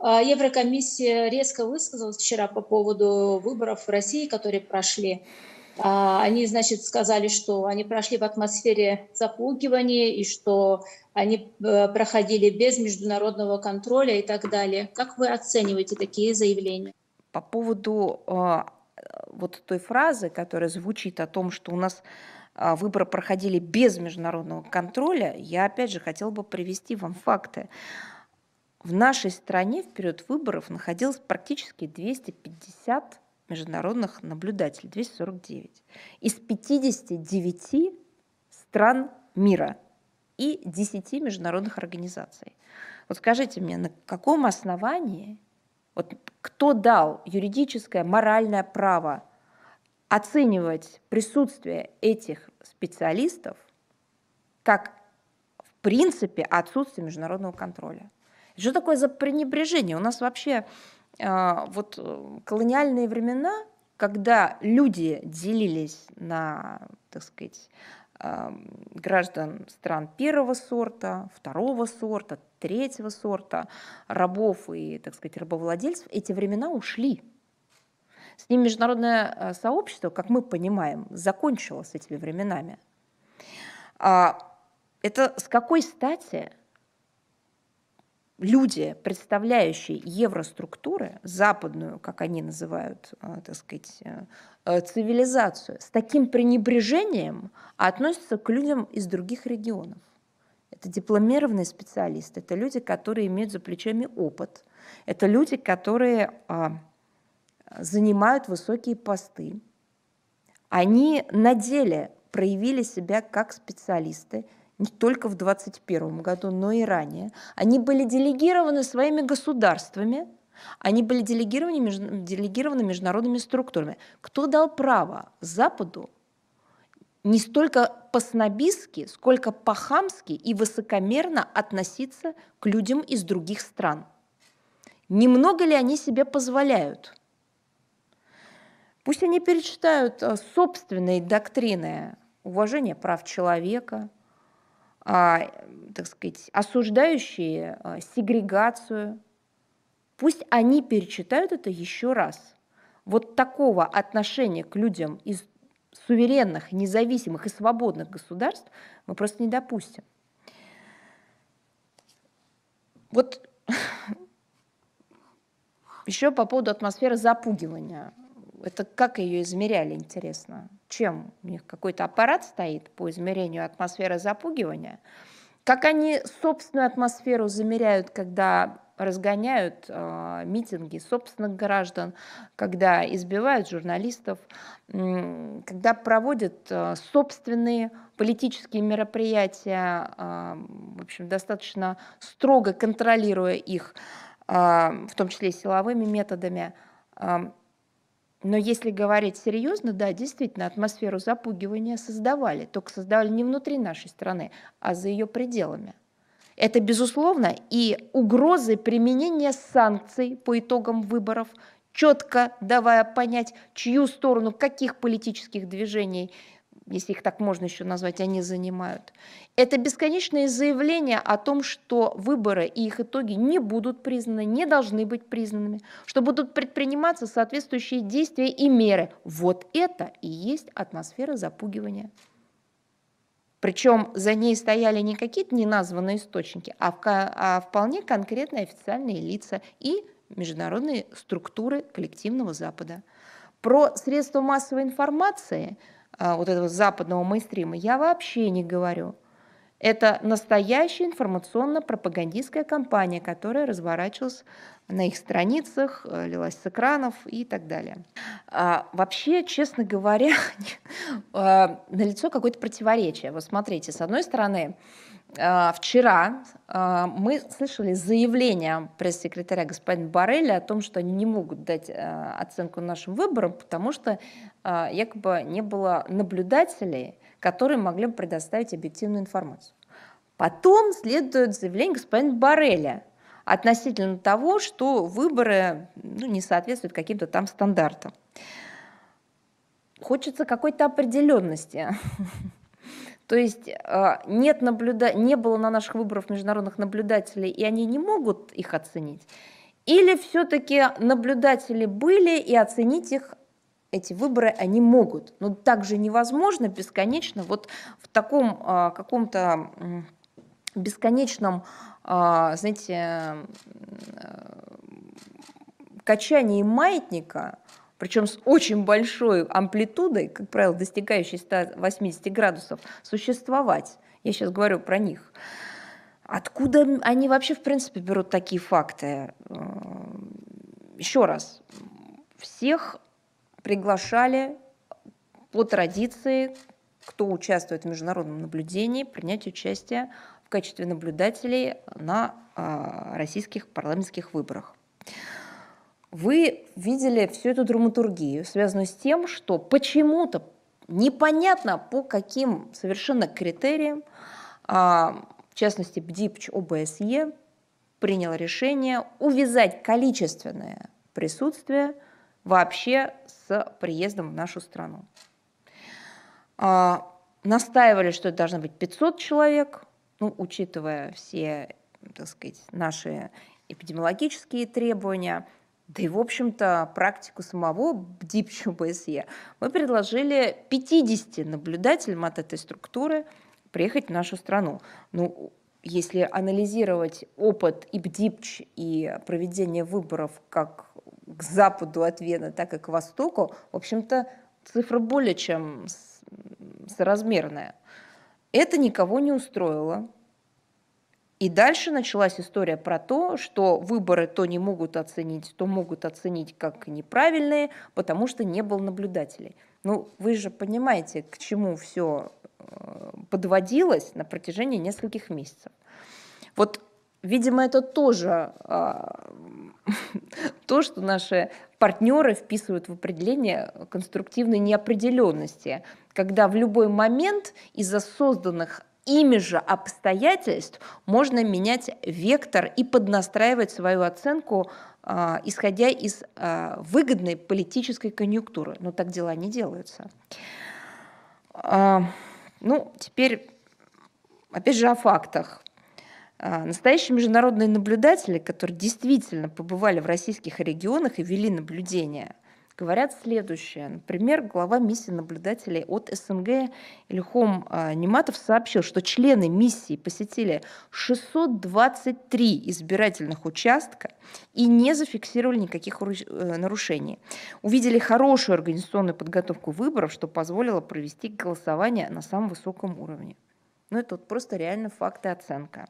А, Еврокомиссия резко высказалась вчера по поводу выборов в России, которые прошли. А, они, значит, сказали, что они прошли в атмосфере запугивания и что они э, проходили без международного контроля и так далее. Как вы оцениваете такие заявления? По поводу э, вот той фразы, которая звучит о том, что у нас э, выборы проходили без международного контроля, я опять же хотела бы привести вам факты. В нашей стране в период выборов находилось практически 250 международных наблюдателей, 249, из 59 стран мира и 10 международных организаций. Вот скажите мне, на каком основании, вот кто дал юридическое, моральное право оценивать присутствие этих специалистов как, в принципе, отсутствие международного контроля? Что такое за пренебрежение? У нас вообще а, вот э, колониальные времена, когда люди делились на, так сказать, а, граждан стран первого сорта, второго сорта, третьего сорта, рабов и, так сказать, рабовладельцев, эти времена ушли. С ним международное э, сообщество, как мы понимаем, закончило с этими временами. А, это с какой стати люди, представляющие евроструктуры, западную, как они называют, э, так сказать, э, э, цивилизацию, с таким пренебрежением относятся к людям из других регионов. Это дипломированные специалисты, это люди, которые имеют за плечами опыт, это люди, которые а, занимают высокие посты. Они на деле проявили себя как специалисты – не только в 2021 году, но и ранее. Они были делегированы своими государствами, они были делегированы, делегированы международными структурами. Кто дал право Западу не столько по-снобистски, сколько по-хамски и высокомерно относиться к людям из других стран? Немного ли они себе позволяют? Пусть они перечитают а, собственные доктрины уважения прав человека – а, так сказать, осуждающие а, сегрегацию, пусть они перечитают это еще раз. Вот такого отношения к людям из суверенных, независимых и свободных государств мы просто не допустим. Вот еще по поводу атмосферы запугивания. Это как ее измеряли, интересно? Чем? У них какой-то аппарат стоит по измерению атмосферы запугивания. Как они собственную атмосферу замеряют, когда разгоняют э, митинги собственных граждан, когда избивают журналистов, э, когда проводят э, собственные политические мероприятия, э, в общем, достаточно строго контролируя их, э, в том числе силовыми методами. Э, но если говорить серьезно, да, действительно, атмосферу запугивания создавали, только создавали не внутри нашей страны, а за ее пределами. Это, безусловно, и угрозы применения санкций по итогам выборов, четко давая понять, чью сторону, каких политических движений если их так можно еще назвать, они занимают. Это бесконечное заявление о том, что выборы и их итоги не будут признаны, не должны быть признанными, что будут предприниматься соответствующие действия и меры. Вот это и есть атмосфера запугивания. Причем за ней стояли не какие-то неназванные источники, а, а вполне конкретные официальные лица и международные структуры коллективного Запада. Про средства массовой информации – а, вот этого западного мейнстрима, я вообще не говорю. Это настоящая информационно-пропагандистская кампания, которая разворачивалась на их страницах, э, лилась с экранов и так далее. А, вообще, честно говоря, а, налицо какое-то противоречие. Вот смотрите, с одной стороны, Э, вчера э, мы слышали заявление пресс-секретаря господина Барреля о том, что они не могут дать э, оценку нашим выборам, потому что якобы не было наблюдателей, которые могли бы предоставить объективную информацию. Потом следует заявление господина Барреля относительно того, что выборы ну, не соответствуют каким-то там стандартам. Хочется какой-то определенности. То есть а, нет наблюда... не было на наших выборах международных наблюдателей, и они не могут их оценить. Или все-таки наблюдатели были, и оценить их эти выборы они могут. Но ну, также невозможно бесконечно вот в таком а, каком-то бесконечном, а, знаете, качании маятника – причем с очень большой амплитудой, как правило, достигающей 180 градусов, существовать. Я сейчас говорю про них. Откуда они вообще, в принципе, берут такие факты? Э, Еще раз, всех приглашали по традиции, кто участвует в международном наблюдении, принять участие в качестве наблюдателей на э, российских парламентских выборах вы видели всю эту драматургию, связанную с тем, что почему-то непонятно по каким совершенно критериям, а, в частности, БДИПЧ ОБСЕ принял решение увязать количественное присутствие вообще с приездом в нашу страну. А, настаивали, что это должно быть 500 человек, ну, учитывая все так сказать, наши эпидемиологические требования – да и, в общем-то, практику самого БДИП БСЕ, мы предложили 50 наблюдателям от этой структуры приехать в нашу страну. Ну, если анализировать опыт и БДИПЧ, и проведение выборов как к западу от Вены, так и к востоку, в общем-то, цифра более чем соразмерная. Это никого не устроило. И дальше началась история про то, что выборы то не могут оценить, то могут оценить как неправильные, потому что не было наблюдателей. Ну, вы же понимаете, к чему все э, подводилось на протяжении нескольких месяцев. Вот, видимо, это тоже а, то, что наши партнеры вписывают в определение конструктивной неопределенности, когда в любой момент из-за созданных ими же обстоятельств можно менять вектор и поднастраивать свою оценку, а, исходя из а, выгодной политической конъюнктуры. Но так дела не делаются. А, ну, теперь, опять же, о фактах. Настоящие международные наблюдатели, которые действительно побывали в российских регионах и вели наблюдения, говорят следующее. Например, глава миссии наблюдателей от СНГ Ильхом а, Нематов сообщил, что члены миссии посетили 623 избирательных участка и не зафиксировали никаких э, нарушений. Увидели хорошую организационную подготовку выборов, что позволило провести голосование на самом высоком уровне. Но ну, это вот просто реально факты и оценка.